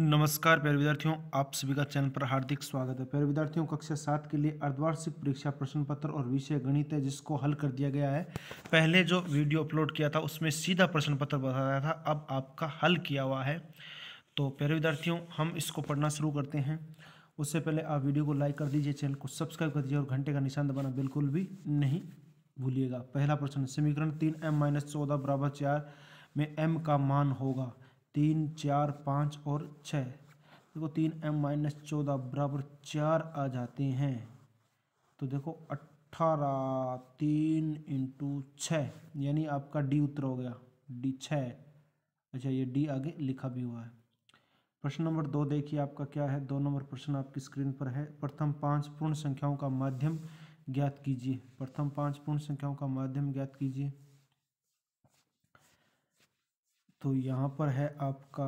नमस्कार प्यारे विद्यार्थियों आप सभी का चैनल पर हार्दिक स्वागत है प्यारे विद्यार्थियों कक्षा सात के लिए अर्धवार्षिक परीक्षा प्रश्न पत्र और विषय गणित है जिसको हल कर दिया गया है पहले जो वीडियो अपलोड किया था उसमें सीधा प्रश्न पत्र बताया था अब आपका हल किया हुआ है तो प्यारे विद्यार्थियों हम इसको पढ़ना शुरू करते हैं उससे पहले आप वीडियो को लाइक कर दीजिए चैनल को सब्सक्राइब कर दीजिए और घंटे का निशान दबाना बिल्कुल भी नहीं भूलिएगा पहला प्रश्न समीकरण तीन एम माइनस चौदह बराबर चार में एम का मान होगा तीन चार पाँच और छः देखो तीन एम माइनस चौदह बराबर चार आ जाते हैं तो देखो अट्ठारह तीन इंटू छः यानी आपका डी उत्तर हो गया डी छः अच्छा ये डी आगे लिखा भी हुआ है प्रश्न नंबर दो देखिए आपका क्या है दो नंबर प्रश्न आपकी स्क्रीन पर है प्रथम पांच पूर्ण संख्याओं का माध्यम ज्ञात कीजिए प्रथम पांच पूर्ण संख्याओं का माध्यम ज्ञात कीजिए तो यहाँ पर है आपका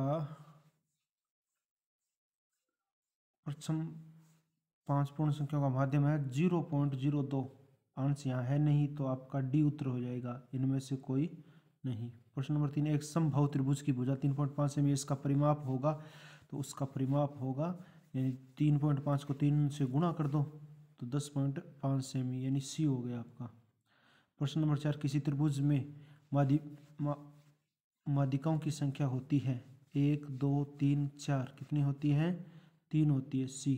प्रथम पांच पूर्ण संख्याओं का माध्यम है जीरो पॉइंट जीरो दो आंसर यहाँ है नहीं तो आपका डी उत्तर हो जाएगा इनमें से कोई नहीं प्रश्न नंबर तीन एक संभव त्रिभुज की भुजा तीन पॉइंट पाँच से में इसका परिमाप होगा तो उसका परिमाप होगा यानी तीन पॉइंट पाँच को तीन से गुणा कर दो तो दस पॉइंट पाँच सेमी यानी सी हो गया आपका प्रश्न नंबर चार किसी त्रिभुज में माध्य मादिकाओं की संख्या होती है एक दो तीन चार कितनी होती है तीन होती है सी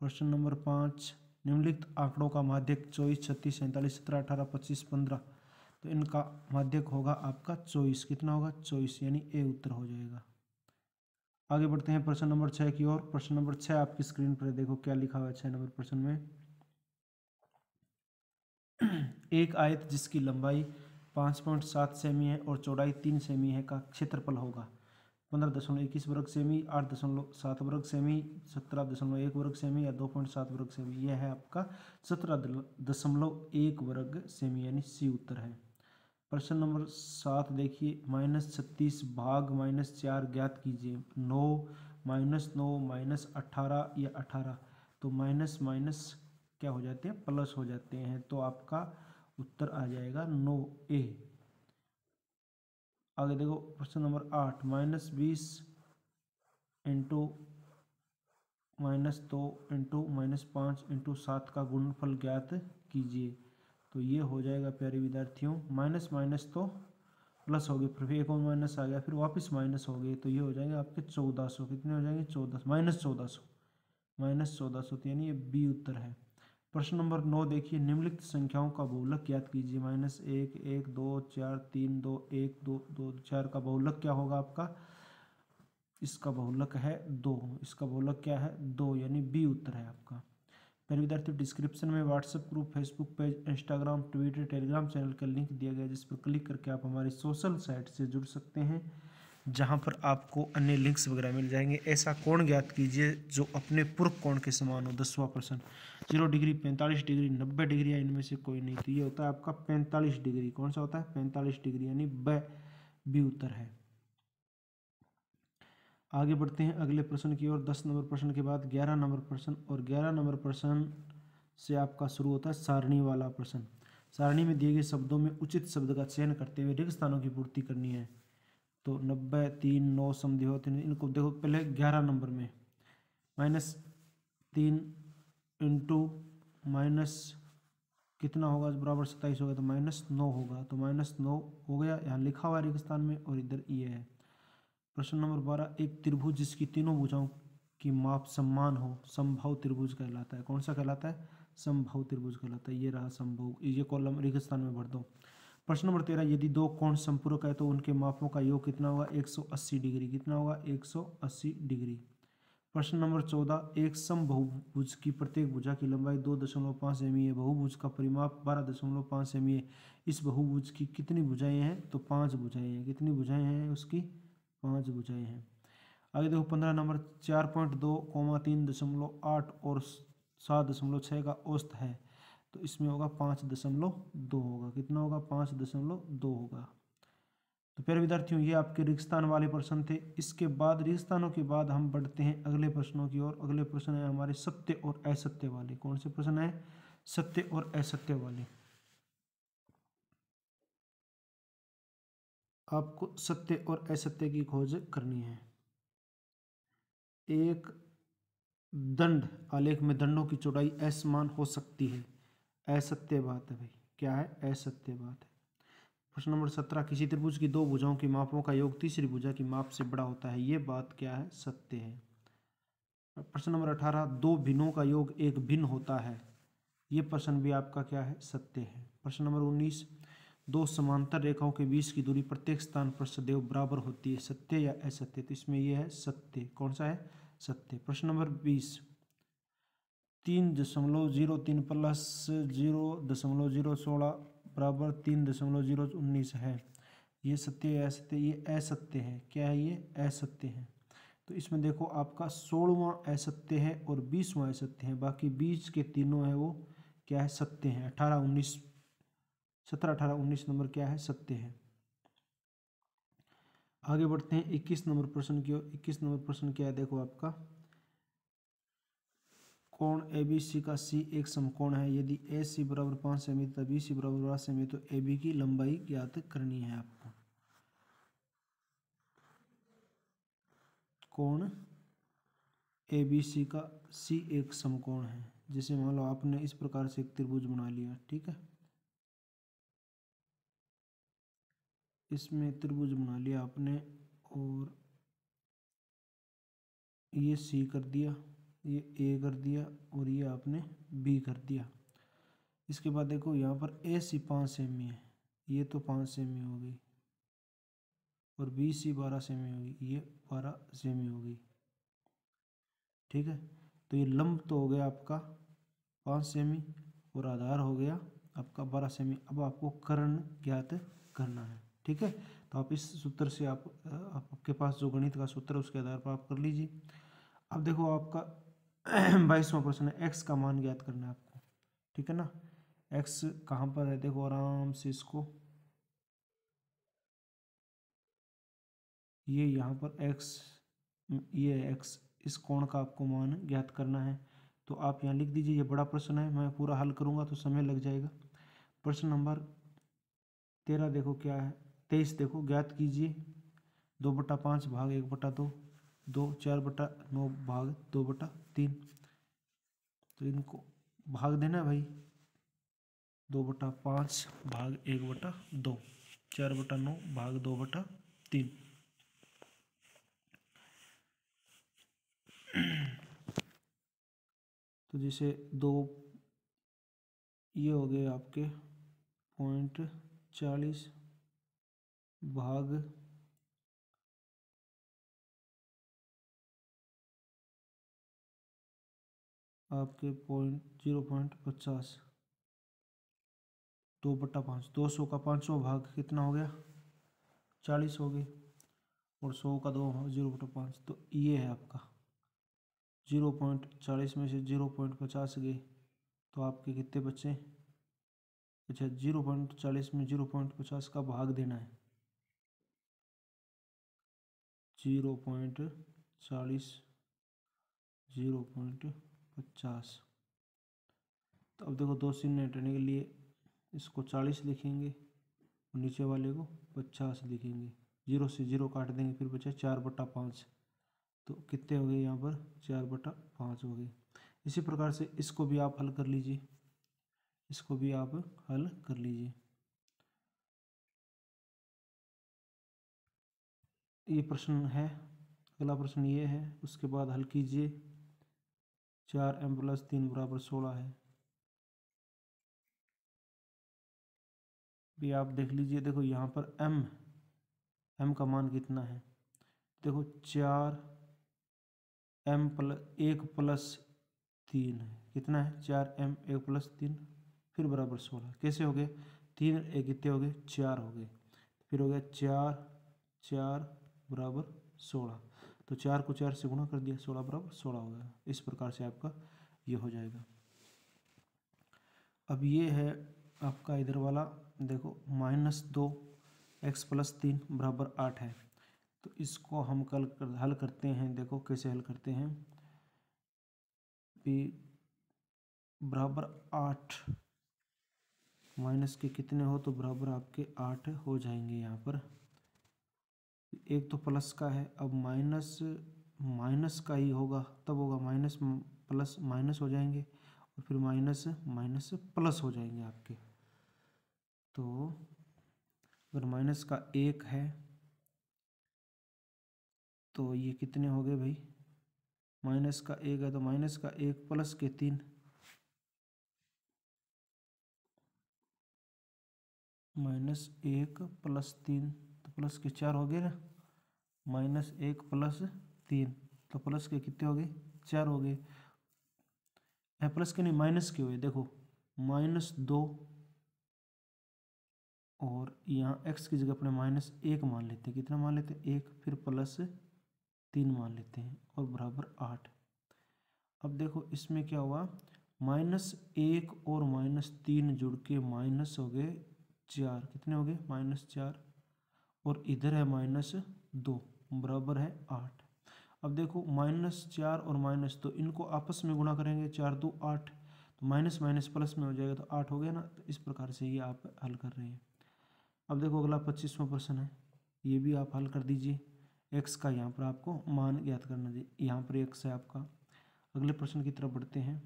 प्रश्न नंबर पाँच निम्नलिखित आंकड़ों का माध्यक चौबीस छत्तीस सैंतालीस सत्रह अठारह पच्चीस पंद्रह तो इनका माध्यक होगा आपका चौबीस कितना होगा चौबीस यानी ए उत्तर हो जाएगा आगे बढ़ते हैं प्रश्न नंबर छः की ओर प्रश्न नंबर छः आपकी स्क्रीन पर देखो क्या लिखा हुआ है छः नंबर प्रश्न में एक आयत जिसकी लंबाई पाँच पॉइंट सात सेमी है और चौड़ाई तीन सेमी है का क्षेत्रफल होगा पंद्रह दशमलव इक्कीस वर्ग सेमी आठ दशमलव सात वर्ग सेमी सत्रह दशमलव एक वर्ग सेमी या दो पॉइंट सात वर्ग सेमी यह है आपका सत्रह दशमलव एक वर्ग सेमी यानी सी उत्तर है प्रश्न नंबर सात देखिए माइनस छत्तीस भाग माइनस चार ज्ञात कीजिए नौ माइनस नौ माइनस अट्ठारह या अठारह तो माइनस माइनस क्या हो जाते हैं प्लस हो जाते हैं तो आपका उत्तर आ जाएगा नो ए आगे देखो प्रश्न नंबर आठ माइनस बीस इंटू माइनस दो इंटू माइनस पाँच इंटू सात का गुणफल ज्ञात कीजिए तो ये हो जाएगा प्यारे विद्यार्थियों माइनस माइनस तो प्लस हो गए फिर एक और माइनस आ गया फिर वापस माइनस हो गए तो ये हो जाएंगे आपके चौदह सौ कितने हो जाएंगे चौदह माइनस चौदह सौ माइनस चौदह सौ तो यानी ये बी उत्तर है प्रश्न नंबर नौ देखिए निम्नलिखित संख्याओं का बहुलक ज्ञात कीजिए माइनस एक एक दो चार तीन दो एक दो दो चार का बहुलक क्या होगा आपका इसका बहुलक है दो इसका बहुलक क्या है दो यानी बी उत्तर है आपका पहले विद्यार्थी डिस्क्रिप्शन में WhatsApp group Facebook page Instagram Twitter Telegram channel का लिंक दिया गया जिस पर क्लिक करके आप हमारी सोशल साइट से जुड़ सकते हैं जहाँ पर आपको अन्य लिंक्स वगैरह मिल जाएंगे ऐसा कोण ज्ञात कीजिए जो अपने पूर्व कोण के समान हो दसवा प्रश्न जीरो डिग्री पैंतालीस डिग्री नब्बे डिग्री या इनमें से कोई नहीं तो ये होता है आपका पैंतालीस डिग्री कौन सा होता है पैंतालीस डिग्री यानी ब भी उत्तर है आगे बढ़ते हैं अगले प्रश्न की ओर दस नंबर प्रश्न के बाद ग्यारह नंबर प्रश्न और ग्यारह नंबर प्रश्न से आपका शुरू होता है सारणी वाला प्रश्न सारणी में दिए गए शब्दों में उचित शब्द का चयन करते हुए रिक्त स्थानों की पूर्ति करनी है तो नब्बे तीन नौ समझे हो तीन इनको देखो पहले ग्यारह नंबर में माइनस तीन इंटू माइनस कितना होगा बराबर सत्ताईस होगा तो माइनस नौ होगा तो माइनस नौ हो गया यहाँ लिखा हुआ रेगिस्तान में और इधर ये है प्रश्न नंबर बारह एक त्रिभुज जिसकी तीनों भुजाओं की माप सम्मान हो संभव त्रिभुज कहलाता है कौन सा कहलाता है संभव त्रिभुज कहलाता है ये रहा संभव ये कॉलम रेगिस्तान में भर दो प्रश्न नंबर तेरह यदि दो कोण संपूरक है तो उनके मापों का योग कितना होगा 180 डिग्री कितना होगा 180 डिग्री प्रश्न नंबर चौदह एक सम बहुभुज की प्रत्येक भुजा की लंबाई दो दशमलव पाँच सेमी है बहुभुज का परिमाप बारह दशमलव पाँच सेमी है इस बहुभुज की कितनी भुजाएं हैं तो पांच भुजाएं हैं कितनी भुजाएं हैं उसकी पांच भुजाएं हैं आगे देखो पंद्रह नंबर चार पॉइंट दो कोमा तीन दशमलव आठ और सात दशमलव छः का औस्त है तो इसमें होगा पाँच दशमलव दो होगा कितना होगा पाँच दशमलव दो होगा तो प्यारे विद्यार्थियों ये आपके रिक्स्तान वाले प्रश्न थे इसके बाद रिक्स्तानों के बाद हम बढ़ते हैं अगले प्रश्नों की ओर अगले प्रश्न है हमारे सत्य और असत्य वाले कौन से प्रश्न है सत्य और असत्य वाले आपको सत्य और असत्य की खोज करनी है एक दंड आलेख में दंडों की चौड़ाई असमान हो सकती है असत्य बात है भाई क्या है असत्य बात है प्रश्न नंबर सत्रह किसी त्रिभुज की दो भुजाओं की मापों का योग तीसरी भुजा की माप से बड़ा होता है ये बात क्या है सत्य है प्रश्न नंबर अठारह दो भिन्नों का योग एक भिन्न होता है ये प्रश्न भी आपका क्या है सत्य है प्रश्न नंबर उन्नीस दो समांतर रेखाओं के बीच की दूरी प्रत्येक स्थान पर सदैव बराबर होती है सत्य या असत्य तो इसमें यह है सत्य कौन सा है सत्य प्रश्न नंबर बीस तीन दशमलव जीरो तीन प्लस जीरो दशमलव जीरो सोलह बराबर तीन दशमलव जीरो उन्नीस है ये सत्य असत्य ये असत्य है क्या है ये असत्य है तो इसमें देखो आपका सोलहवा असत्य है और बीसवा असत्य है बाकी बीच के तीनों है वो क्या है सत्य है अठारह उन्नीस सत्रह अठारह उन्नीस नंबर क्या है सत्य है आगे बढ़ते हैं इक्कीस नंबर प्रश्न की ओर इक्कीस नंबर प्रश्न क्या है देखो आपका कोण ए बी सी का सी एक समकोण है यदि ए सी बराबर पाँच सेमी तथा बी सी बराबर बारह सेमी तो ए बी की लंबाई ज्ञात करनी है आपको कोण ए बी सी का सी एक समकोण है जिसे मान लो आपने इस प्रकार से एक त्रिभुज बना लिया ठीक है इसमें त्रिभुज बना लिया आपने और ये सी कर दिया ये ए कर दिया और ये आपने बी कर दिया इसके बाद देखो यहाँ पर ए सी पाँच सेमी है ये तो पाँच सेमी हो गई और बी सी बारह सेमी होगी ये बारह सेमी गई ठीक है तो ये लंब तो हो गया आपका पाँच सेमी और आधार हो गया आपका बारह सेमी अब आपको कर्ण ज्ञात करना है ठीक है तो आप इस सूत्र से आप आपके पास जो गणित का सूत्र है उसके आधार पर आप कर लीजिए अब देखो आपका बाईसवा प्रश्न है एक्स का मान ज्ञात करना है आपको ठीक है ना एक्स कहाँ पर है देखो आराम से इसको ये यहाँ पर एक्स ये एक्स इस कोण का आपको मान ज्ञात करना है तो आप यहाँ लिख दीजिए ये बड़ा प्रश्न है मैं पूरा हल करूँगा तो समय लग जाएगा प्रश्न नंबर तेरह देखो क्या है तेईस देखो ज्ञात कीजिए दो बटा पाँच भाग एक बटा दो दो चार बटा नौ भाग दो बटा तीन तो इनको भाग देना भाई दो बटा पाँच भाग एक बटा दो चार बटा नौ भाग दो बटा तीन तो जैसे दो ये हो गए आपके पॉइंट चालीस भाग आपके पॉइंट जीरो पॉइंट पचास दो बट्टा पाँच दो सौ का पाँच सौ भाग कितना हो गया चालीस हो गई और सौ का दो जीरो बटा पाँच तो ये है आपका जीरो पॉइंट चालीस में से जीरो पॉइंट पचास गए तो आपके कितने बचे अच्छा जीरो पॉइंट चालीस में जीरो पॉइंट पचास का भाग देना है जीरो पॉइंट चालीस जीरो पॉइंट पचास तो अब देखो दो सीन हटाने के लिए इसको चालीस लिखेंगे और नीचे वाले को पचास लिखेंगे जीरो से जीरो काट देंगे फिर बचा चार बटा पाँच तो कितने हो गए यहाँ पर चार बटा पाँच हो गए इसी प्रकार से इसको भी आप हल कर लीजिए इसको भी आप हल कर लीजिए ये प्रश्न है अगला प्रश्न ये है उसके बाद हल कीजिए चार एम प्लस तीन बराबर सोलह है भी आप देख लीजिए देखो यहाँ पर एम एम का मान कितना है देखो चार एम प्लस एक प्लस तीन है कितना है चार एम एक प्लस तीन फिर बराबर सोलह कैसे हो गए तीन एक कितने हो गए चार हो गए फिर हो गया चार चार बराबर सोलह तो चार को चार से गुणा कर दिया सोलह बराबर सोलह हो गया इस प्रकार से आपका ये हो जाएगा अब ये है आपका इधर वाला देखो माइनस दो एक्स प्लस तीन बराबर आठ है तो इसको हम कल कर, हल करते हैं देखो कैसे हल करते हैं पी बराबर आठ माइनस के कितने हो तो बराबर आपके आठ हो जाएंगे यहाँ पर एक तो प्लस का है अब माइनस माइनस का ही होगा तब होगा माइनस प्लस माइनस हो जाएंगे और फिर माइनस माइनस प्लस हो जाएंगे आपके तो अगर माइनस का एक है तो ये कितने हो गए भाई माइनस का एक है तो माइनस का एक प्लस के तीन माइनस एक प्लस तीन तो प्लस के चार हो गए ना माइनस एक प्लस तीन तो प्लस के कितने हो गए चार हो गए प्लस के नहीं माइनस के हुए देखो माइनस दो और यहाँ एक्स की जगह अपने माइनस एक मान लेते हैं कितना मान लेते हैं एक फिर प्लस तीन मान लेते हैं और बराबर आठ अब देखो इसमें क्या हुआ माइनस एक और माइनस तीन जुड़ के माइनस हो गए चार कितने हो गए माइनस चार और इधर है माइनस दो बराबर है आठ अब देखो माइनस चार और माइनस दो तो इनको आपस में गुणा करेंगे चार दो आठ तो माइनस माइनस प्लस में हो जाएगा तो आठ हो गया ना तो इस प्रकार से ये आप हल कर रहे हैं अब देखो अगला पच्चीसवा प्रश्न है ये भी आप हल कर दीजिए एक्स का यहाँ पर आपको मान ज्ञात करना चाहिए यहाँ पर एक्स है आपका अगले प्रश्न की तरफ बढ़ते हैं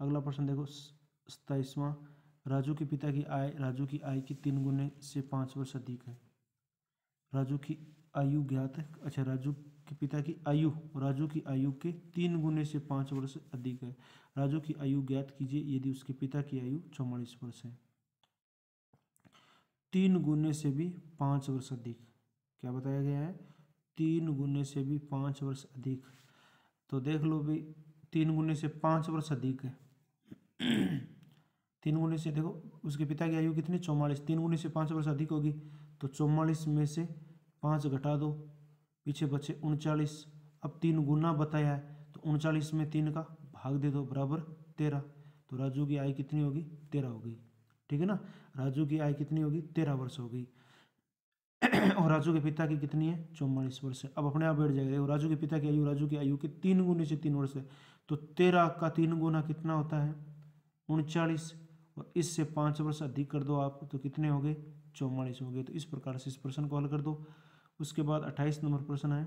अगला प्रश्न देखो सताइसवा राजू के पिता की आय राजू की आय की तीन गुने से पाँच वर्ष अधिक है राजू की आयु ज्ञात है अच्छा राजू के पिता की आयु राजू की आयु के तीन गुने से पाँच वर्ष अधिक है राजू की आयु ज्ञात कीजिए यदि उसके पिता की आयु चौवालीस वर्ष है तीन गुने से भी पाँच वर्ष अधिक क्या बताया गया है तीन गुने से भी पाँच वर्ष अधिक तो देख लो भाई तीन गुने से पाँच वर्ष अधिक है तीन गुने से देखो उसके पिता की आयु कितनी चौवालीस तीन गुने से पाँच वर्ष अधिक होगी तो चौवालीस में से पाँच घटा दो पीछे बचे उनचालीस अब तीन गुना बताया है तो उनचालीस में तीन का भाग दे दो बराबर तेरह तो राजू की आय कितनी होगी तेरह हो गई ठीक है ना राजू की आय कितनी होगी तेरह वर्ष हो गई और राजू के पिता की कितनी है चौवालीस वर्ष है अब अपने आप बैठ जाएगा राजू के पिता की आयु राजू की आयु के तीन गुने से तीन वर्ष है तो तेरह का तीन गुना कितना होता है उनचालीस और इससे पाँच वर्ष अधिक कर दो आप तो कितने हो गए चौवालीस हो गया तो इस प्रकार से इस प्रश्न को हल कर दो उसके बाद अट्ठाईस नंबर प्रश्न है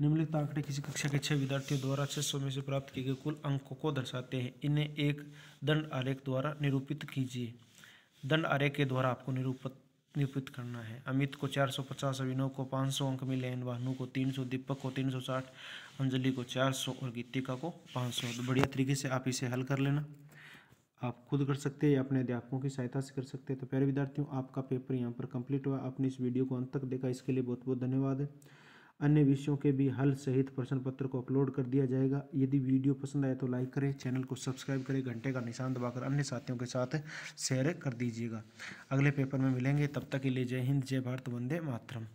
निम्नलिखित आंकड़े किसी कक्षा के छह विद्यार्थियों द्वारा छह सौ में से प्राप्त किए गए कुल अंकों को दर्शाते हैं इन्हें एक दंड आरेख द्वारा निरूपित कीजिए दंड आरेख के द्वारा आपको निरूपित निरूपित करना है अमित को 450 अभिनव को 500 अंक मिले हैं भानु को 300 दीपक को 360 अंजलि को 400 और गीतिका को 500 तो बढ़िया तरीके से आप इसे हल कर लेना आप खुद कर सकते हैं या अपने अध्यापकों की सहायता से कर सकते हैं तो प्यारे विद्यार्थियों आपका पेपर यहाँ पर कंप्लीट हुआ आपने इस वीडियो को अंत तक देखा इसके लिए बहुत बहुत धन्यवाद है अन्य विषयों के भी हल सहित प्रश्न पत्र को अपलोड कर दिया जाएगा यदि वीडियो पसंद आए तो लाइक करें चैनल को सब्सक्राइब करें घंटे का निशान दबाकर अन्य साथियों के साथ शेयर कर दीजिएगा अगले पेपर में मिलेंगे तब तक के लिए जय हिंद जय भारत वंदे मातरम